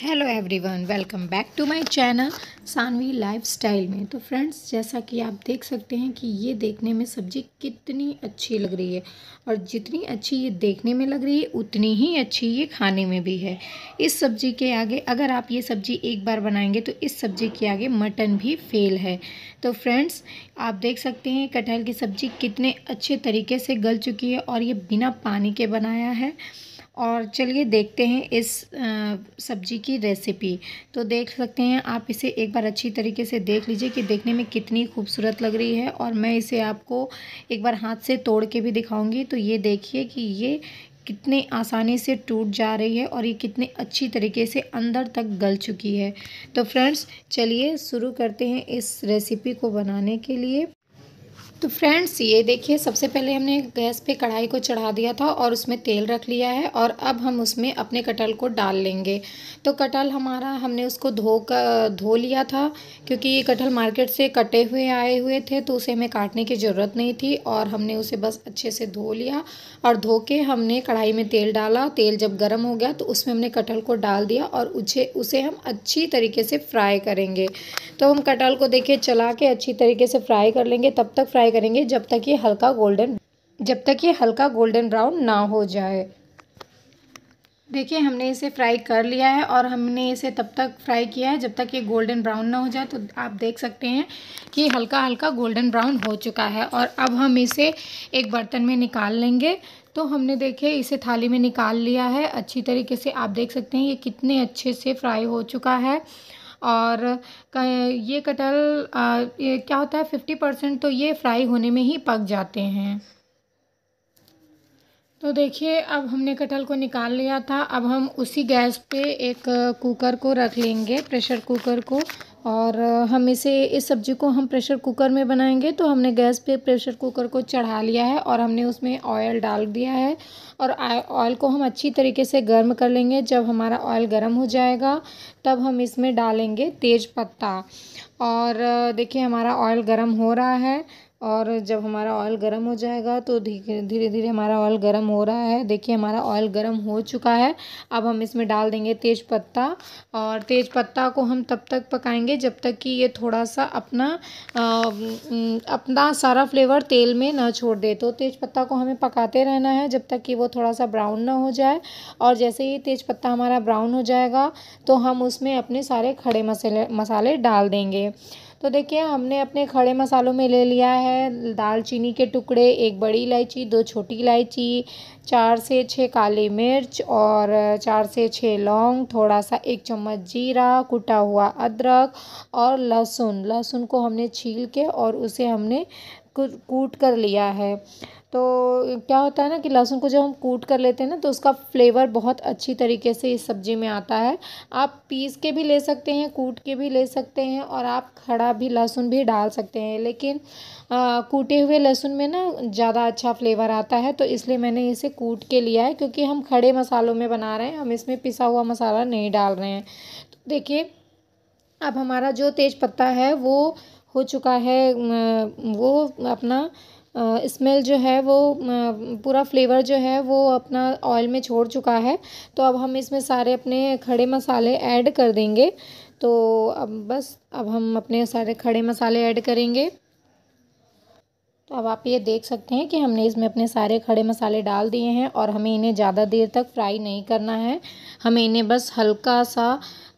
hello everyone welcome back to my channel Saanvi lifestyle में तो friends जैसा कि आप देख सकते हैं कि ये देखने में सब्ज़ी कितनी अच्छी लग रही है और जितनी अच्छी ये देखने में लग रही है उतनी ही अच्छी ये खाने में भी है इस सब्ज़ी के आगे अगर आप ये सब्ज़ी एक बार बनाएंगे तो इस सब्ज़ी के आगे मटन भी फेल है तो फ्रेंड्स आप देख सकते हैं कटहल की सब्ज़ी कितने अच्छे तरीके से गल चुकी है और ये बिना पानी के बनाया है और चलिए देखते हैं इस सब्जी की रेसिपी तो देख सकते हैं आप इसे एक बार अच्छी तरीके से देख लीजिए कि देखने में कितनी खूबसूरत लग रही है और मैं इसे आपको एक बार हाथ से तोड़ के भी दिखाऊंगी तो ये देखिए कि ये कितने आसानी से टूट जा रही है और ये कितने अच्छी तरीके से अंदर तक गल चुकी है तो फ्रेंड्स चलिए शुरू करते हैं इस रेसिपी को बनाने के लिए तो फ्रेंड्स ये देखिए सबसे पहले हमने गैस पे कढ़ाई को चढ़ा दिया था और उसमें तेल रख लिया है और अब हम उसमें अपने कटहल को डाल लेंगे तो कटहल हमारा हमने उसको धो कर धो लिया था क्योंकि ये कटहल मार्केट से कटे हुए आए हुए थे तो उसे हमें काटने की ज़रूरत नहीं थी और हमने उसे बस अच्छे से धो लिया और धो के हमने कढ़ाई में तेल डाला तेल जब गर्म हो गया तो उसमें हमने कटहल को डाल दिया और उसे उसे हम अच्छी तरीके से फ्राई करेंगे तो हम कटहल को देखिए चला के अच्छी तरीके से फ्राई कर लेंगे तब तक फ्राई करेंगे जब तक ये हल्का गोल्डन जब तक ये हल्का गोल्डन ब्राउन ना हो जाए देखिए हमने इसे फ्राई कर लिया है और हमने इसे तब तक फ्राई किया है जब तक ये गोल्डन ब्राउन ना हो जाए तो आप देख सकते हैं कि हल्का हल्का गोल्डन ब्राउन हो चुका है और अब हम इसे एक बर्तन में निकाल लेंगे तो हमने देखे इसे थाली में निकाल लिया है अच्छी तरीके से आप देख सकते हैं ये कितने अच्छे से फ्राई हो चुका है और ये कटहल क्या होता है फिफ्टी परसेंट तो ये फ्राई होने में ही पक जाते हैं तो देखिए अब हमने कटहल को निकाल लिया था अब हम उसी गैस पे एक कुकर को रख लेंगे प्रेशर कुकर को और हम इसे इस सब्ज़ी को हम प्रेशर कुकर में बनाएंगे तो हमने गैस पे प्रेशर कुकर को चढ़ा लिया है और हमने उसमें ऑयल डाल दिया है और ऑयल को हम अच्छी तरीके से गर्म कर लेंगे जब हमारा ऑयल गर्म हो जाएगा तब हम इसमें डालेंगे तेज पत्ता और देखिए हमारा ऑयल गर्म हो रहा है और जब हमारा ऑयल गर्म हो जाएगा तो धीरे धीरे धीरे हमारा ऑयल गर्म हो रहा है देखिए हमारा ऑयल गर्म हो चुका है अब हम इसमें डाल देंगे तेज पत्ता और तेज पत्ता को हम तब तक पकाएंगे जब तक कि ये थोड़ा सा अपना आ, अपना सारा फ्लेवर तेल में ना छोड़ दे तो तेज पत्ता को हमें पकाते रहना है जब तक कि वो थोड़ा सा ब्राउन ना हो जाए और जैसे ही तेज पत्ता हमारा ब्राउन हो जाएगा तो हम उसमें अपने सारे खड़े मसाले मसाले डाल देंगे तो देखिए हमने अपने खड़े मसालों में ले लिया है दालचीनी के टुकड़े एक बड़ी इलायची दो छोटी इलायची चार से छः काली मिर्च और चार से छः लौंग थोड़ा सा एक चम्मच जीरा कुटा हुआ अदरक और लहसुन लहसुन को हमने छील के और उसे हमने कूट कर लिया है तो क्या होता है ना कि लहसुन को जब हम कूट कर लेते हैं ना तो उसका फ्लेवर बहुत अच्छी तरीके से इस सब्ज़ी में आता है आप पीस के भी ले सकते हैं कूट के भी ले सकते हैं और आप खड़ा भी लहसुन भी डाल सकते हैं लेकिन आ, कूटे हुए लहसुन में ना ज़्यादा अच्छा फ्लेवर आता है तो इसलिए मैंने इसे कूट के लिया है क्योंकि हम खड़े मसालों में बना रहे हैं हम इसमें पिसा हुआ मसाला नहीं डाल रहे हैं तो देखिए अब हमारा जो तेज़ है वो हो चुका है वो अपना स्मेल जो है वो पूरा फ्लेवर जो है वो अपना ऑयल में छोड़ चुका है तो अब हम इसमें सारे अपने खड़े मसाले ऐड कर देंगे तो अब बस अब हम अपने सारे खड़े मसाले ऐड करेंगे तो अब आप ये देख सकते हैं कि हमने इसमें अपने सारे खड़े मसाले डाल दिए हैं और हमें इन्हें ज़्यादा देर तक फ्राई नहीं करना है हमें इन्हें बस हल्का सा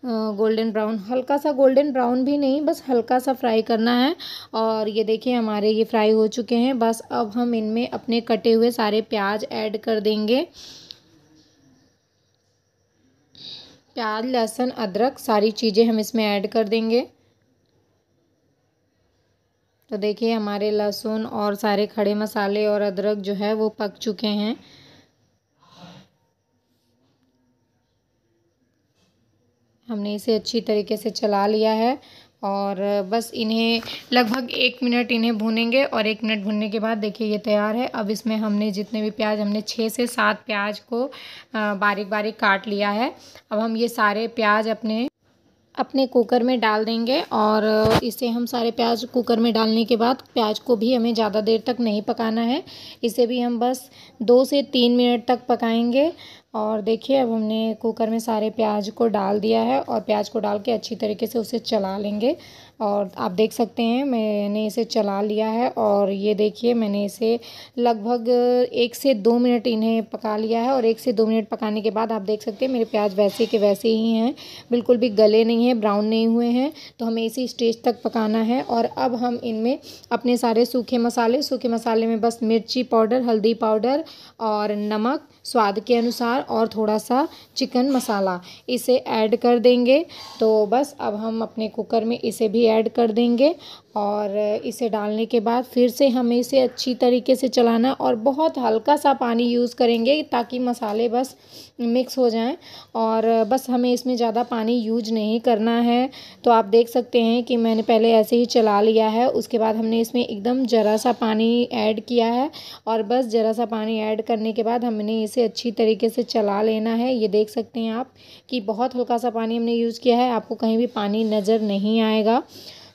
गोल्डन ब्राउन हल्का सा गोल्डन ब्राउन भी नहीं बस हल्का सा फ्राई करना है और ये देखिए हमारे ये फ्राई हो चुके हैं बस अब हम इनमें अपने कटे हुए सारे प्याज ऐड कर देंगे प्याज लहसुन अदरक सारी चीज़ें हम इसमें ऐड कर देंगे तो देखिए हमारे लहसुन और सारे खड़े मसाले और अदरक जो है वो पक चुके हैं हमने इसे अच्छी तरीके से चला लिया है और बस इन्हें लगभग एक मिनट इन्हें भूनेंगे और एक मिनट भूनने के बाद देखिए ये तैयार है अब इसमें हमने जितने भी प्याज हमने छः से सात प्याज को बारीक बारीक काट लिया है अब हम ये सारे प्याज अपने अपने कुकर में डाल देंगे और इसे हम सारे प्याज कुकर में डालने के बाद प्याज को भी हमें ज़्यादा देर तक नहीं पकाना है इसे भी हम बस दो से तीन मिनट तक पकाएंगे और देखिए अब हमने कुकर में सारे प्याज को डाल दिया है और प्याज को डाल के अच्छी तरीके से उसे चला लेंगे और आप देख सकते हैं मैंने इसे चला लिया है और ये देखिए मैंने इसे लगभग एक से दो मिनट इन्हें पका लिया है और एक से दो मिनट पकाने के बाद आप देख सकते हैं मेरे प्याज वैसे के वैसे ही हैं बिल्कुल भी गले नहीं हैं ब्राउन नहीं हुए हैं तो हमें इसी स्टेज तक पकाना है और अब हम इनमें अपने सारे सूखे मसाले सूखे मसाले में बस मिर्ची पाउडर हल्दी पाउडर और नमक स्वाद के अनुसार और थोड़ा सा चिकन मसाला इसे ऐड कर देंगे तो बस अब हम अपने कुकर में इसे भी ऐड कर देंगे और इसे डालने के बाद फिर से हमें इसे अच्छी तरीके से चलाना और बहुत हल्का सा पानी यूज़ करेंगे ताकि मसाले बस मिक्स हो जाएं और बस हमें इसमें ज़्यादा पानी यूज नहीं करना है तो आप देख सकते हैं कि मैंने पहले ऐसे ही चला लिया है उसके बाद हमने इसमें एकदम ज़रा सा पानी ऐड किया है और बस ज़रा सा पानी ऐड करने के बाद हमने इसे अच्छी तरीके से चला लेना है ये देख सकते हैं आप कि बहुत हल्का सा पानी हमने यूज़ किया है आपको कहीं भी पानी नज़र नहीं आएगा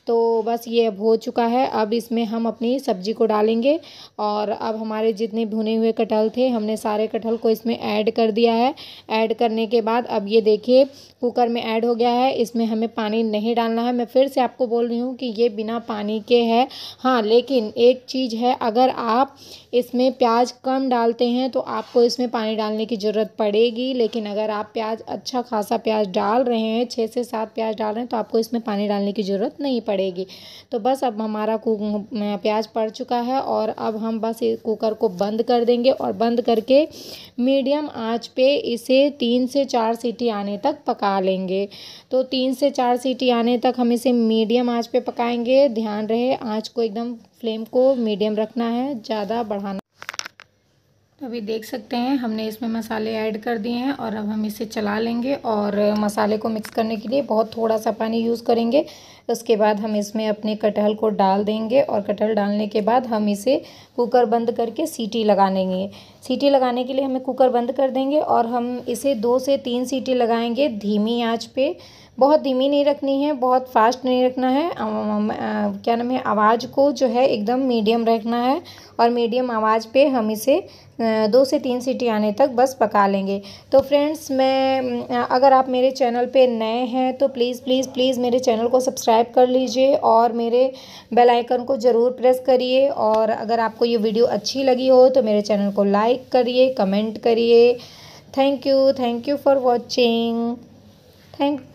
तो बस ये अब हो चुका है अब इसमें हम अपनी सब्ज़ी को डालेंगे और अब हमारे जितने भुने हुए कटहल थे हमने सारे कटहल को इसमें ऐड कर दिया है ऐड करने के बाद अब ये देखिए कुकर में ऐड हो गया है इसमें हमें पानी नहीं डालना है मैं फिर से आपको बोल रही हूँ कि ये बिना पानी के है हाँ लेकिन एक चीज़ है अगर आप इसमें प्याज कम डालते हैं तो आपको इसमें पानी डालने की ज़रूरत पड़ेगी लेकिन अगर आप प्याज अच्छा खासा प्याज डाल रहे हैं छः से सात प्याज डाल रहे हैं तो आपको इसमें पानी डालने की ज़रूरत नहीं पड़ेगी पड़ेगी तो बस अब हमारा प्याज पड़ चुका है और अब हम बस कुकर को बंद कर देंगे और बंद करके मीडियम आंच पे इसे तीन से चार सीटी आने तक पका लेंगे तो तीन से चार सीटी आने तक हम इसे मीडियम आंच पे पकाएंगे ध्यान रहे आंच को एकदम फ्लेम को मीडियम रखना है ज़्यादा बढ़ाना तो अभी देख सकते हैं हमने इसमें मसाले ऐड कर दिए हैं और अब हम इसे चला लेंगे और मसाले को मिक्स करने के लिए बहुत थोड़ा सा पानी यूज़ करेंगे उसके बाद हम इसमें अपने कटहल को डाल देंगे और कटहल डालने के बाद हम इसे कुकर बंद करके सीटी लगा देंगे सीटी लगाने के लिए हमें कुकर बंद कर देंगे और हम इसे दो से तीन सीटी लगाएंगे धीमी आँच पर बहुत धीमी नहीं रखनी है बहुत फास्ट नहीं रखना है क्या नाम है आवाज़ को जो है एकदम मीडियम रखना है और मीडियम आवाज़ पे हम इसे दो से तीन सीटी आने तक बस पका लेंगे तो फ्रेंड्स मैं अगर आप मेरे चैनल पे नए हैं तो प्लीज़ प्लीज़ प्लीज़ मेरे चैनल को सब्सक्राइब कर लीजिए और मेरे बेल आइकन को ज़रूर प्रेस करिए और अगर आपको ये वीडियो अच्छी लगी हो तो मेरे चैनल को लाइक करिए कमेंट करिए thank you thank you for watching thank